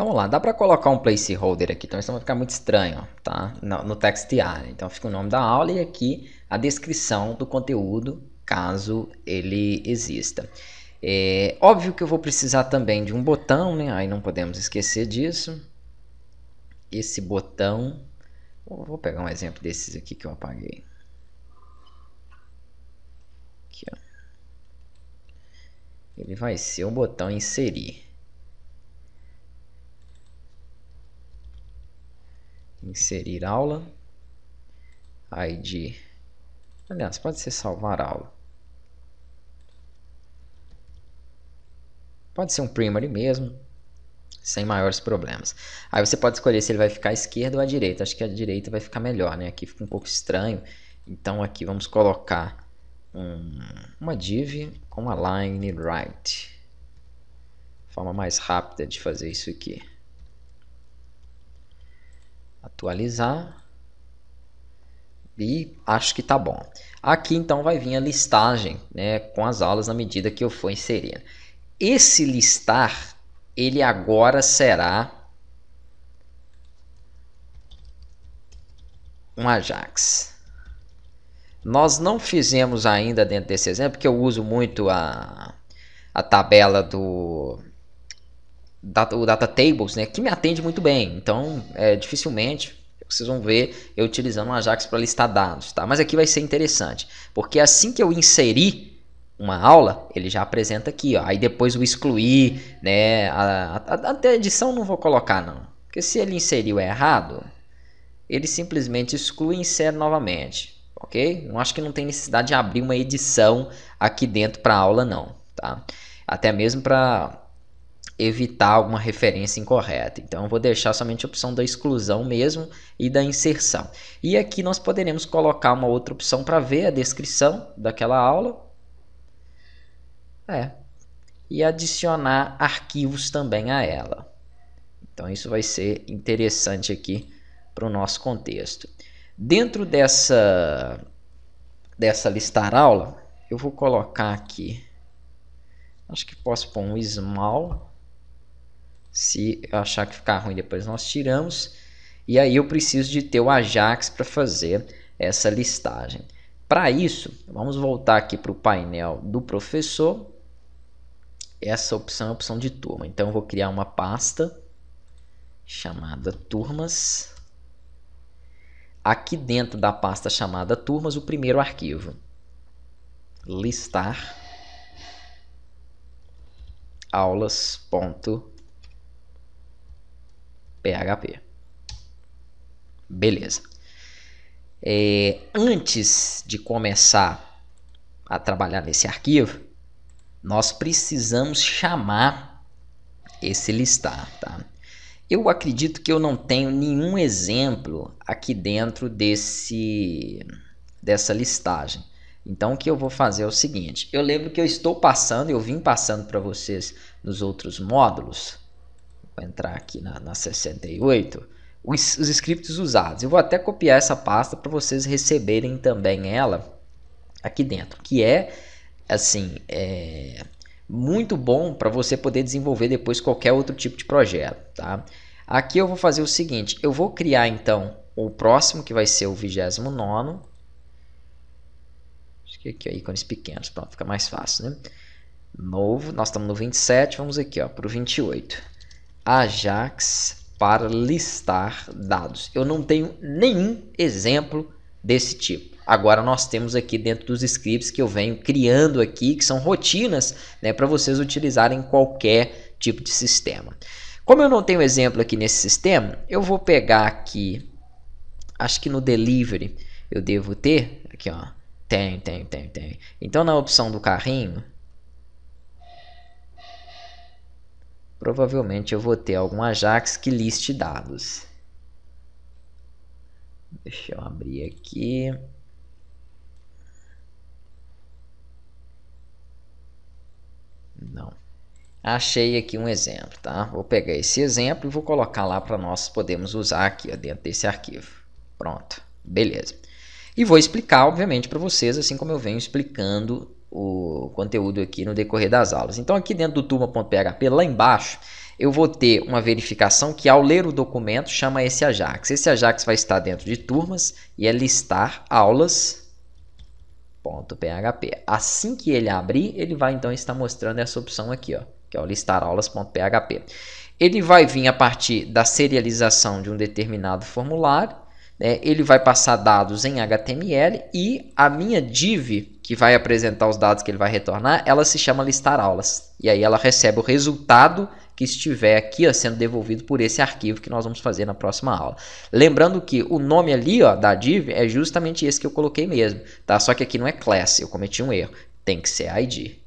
Então vamos lá, dá para colocar um placeholder aqui, então isso não vai ficar muito estranho, tá? No, no textiar. Então fica o nome da aula e aqui a descrição do conteúdo, caso ele exista. É óbvio que eu vou precisar também de um botão, né? Aí não podemos esquecer disso. Esse botão, vou pegar um exemplo desses aqui que eu apaguei. Aqui, ó. Ele vai ser o botão inserir. inserir aula, ID, aliás, pode ser salvar aula. Pode ser um primary mesmo, sem maiores problemas. Aí você pode escolher se ele vai ficar à esquerda ou à direita. Acho que a direita vai ficar melhor, né? Aqui fica um pouco estranho. Então aqui vamos colocar um, uma div com uma line right. Forma mais rápida de fazer isso aqui. Atualizar. E acho que tá bom. Aqui então vai vir a listagem né, com as aulas na medida que eu for inserindo. Esse listar, ele agora será um Ajax. Nós não fizemos ainda dentro desse exemplo, porque eu uso muito a, a tabela do, o Data Tables, né, que me atende muito bem. Então, é, dificilmente vocês vão ver eu utilizando o Ajax para listar dados, tá? Mas aqui vai ser interessante, porque assim que eu inserir uma aula, ele já apresenta aqui, ó. Aí depois o excluir, né? A, a, a, a edição não vou colocar, não. Porque se ele inseriu errado, ele simplesmente exclui e insere novamente, ok? Não acho que não tem necessidade de abrir uma edição aqui dentro para aula, não, tá? Até mesmo para evitar alguma referência incorreta. Então, eu vou deixar somente a opção da exclusão mesmo e da inserção. E aqui nós poderemos colocar uma outra opção para ver a descrição daquela aula. É. E adicionar arquivos também a ela. Então, isso vai ser interessante aqui para o nosso contexto. Dentro dessa, dessa listar aula, eu vou colocar aqui. Acho que posso pôr um small se achar que ficar ruim, depois nós tiramos. E aí eu preciso de ter o Ajax para fazer essa listagem. Para isso, vamos voltar aqui para o painel do professor. Essa opção é a opção de turma. Então eu vou criar uma pasta chamada turmas. Aqui dentro da pasta chamada turmas, o primeiro arquivo. Listar aulas.turmas PHP. Beleza. É, antes de começar a trabalhar nesse arquivo, nós precisamos chamar esse listar. Tá? Eu acredito que eu não tenho nenhum exemplo aqui dentro desse, dessa listagem. Então, o que eu vou fazer é o seguinte: eu lembro que eu estou passando, eu vim passando para vocês nos outros módulos, Vou entrar aqui na, na 68. Os, os scripts usados. Eu vou até copiar essa pasta para vocês receberem também ela aqui dentro, que é assim é muito bom para você poder desenvolver depois qualquer outro tipo de projeto, tá? Aqui eu vou fazer o seguinte, eu vou criar então o próximo que vai ser o 29 Acho que aqui com ícones pequenos, pronto, fica mais fácil, né? Novo, nós estamos no 27, vamos aqui, ó, para o 28. Ajax para listar dados. Eu não tenho nenhum exemplo desse tipo. Agora nós temos aqui dentro dos scripts que eu venho criando aqui, que são rotinas né, para vocês utilizarem qualquer tipo de sistema. Como eu não tenho exemplo aqui nesse sistema, eu vou pegar aqui, acho que no delivery eu devo ter, aqui ó, tem, tem, tem, tem. Então na opção do carrinho, provavelmente eu vou ter algum Ajax que liste dados. Deixa eu abrir aqui. Não. Achei aqui um exemplo, tá? Vou pegar esse exemplo e vou colocar lá para nós podemos usar aqui ó, dentro desse arquivo. Pronto, beleza. E vou explicar, obviamente, para vocês, assim como eu venho explicando o conteúdo aqui no decorrer das aulas. Então aqui dentro do turma.php, lá embaixo, eu vou ter uma verificação que ao ler o documento chama esse Ajax. Esse Ajax vai estar dentro de turmas e é listar aulas.php. Assim que ele abrir, ele vai então estar mostrando essa opção aqui, ó, que é o listar aulas.php. Ele vai vir a partir da serialização de um determinado formulário né, ele vai passar dados em HTML e a minha div, que vai apresentar os dados que ele vai retornar, ela se chama listar aulas. E aí ela recebe o resultado que estiver aqui ó, sendo devolvido por esse arquivo que nós vamos fazer na próxima aula. Lembrando que o nome ali ó, da div é justamente esse que eu coloquei mesmo, tá? Só que aqui não é class, eu cometi um erro, tem que ser id.